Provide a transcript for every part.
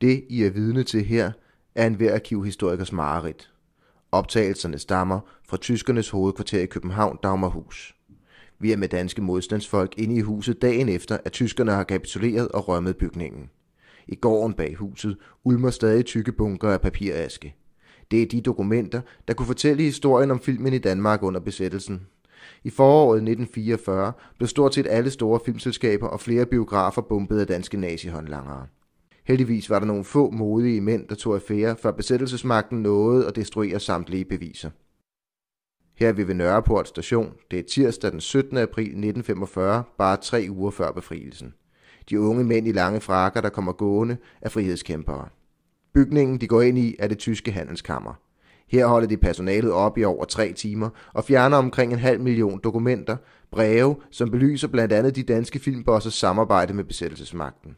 Det, I er vidne til her, er en hver arkivhistorikers mareridt. Optagelserne stammer fra tyskernes hovedkvarter i København, Dagmarhus. Vi er med danske modstandsfolk inde i huset dagen efter, at tyskerne har kapituleret og rømmet bygningen. I gården bag huset ulmer stadig tykke bunker af papiraske. Det er de dokumenter, der kunne fortælle historien om filmen i Danmark under besættelsen. I foråret 1944 blev stort set alle store filmselskaber og flere biografer bombet af danske nazihåndlangere. Heldigvis var der nogle få modige mænd, der tog affære, før besættelsesmagten nåede at destruere samtlige beviser. Her er vi ved Nørreport station. Det er tirsdag den 17. april 1945, bare tre uger før befrielsen. De unge mænd i lange frakker, der kommer gående, er frihedskæmpere. Bygningen, de går ind i, er det tyske handelskammer. Her holder de personalet op i over tre timer og fjerner omkring en halv million dokumenter, breve, som belyser blandt andet de danske filmbossers samarbejde med besættelsesmagten.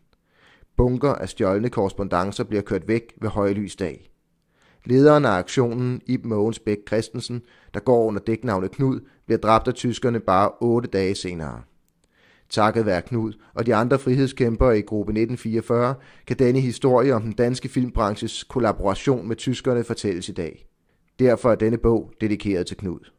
Bunker af stjålne korrespondencer bliver kørt væk ved højlysdag. Lederen af aktionen, Ib Mogens Bæk Christensen, der går under dæknavnet Knud, bliver dræbt af tyskerne bare otte dage senere. Takket være Knud og de andre frihedskæmpere i gruppe 1944, kan denne historie om den danske filmbranches kollaboration med tyskerne fortælles i dag. Derfor er denne bog dedikeret til Knud.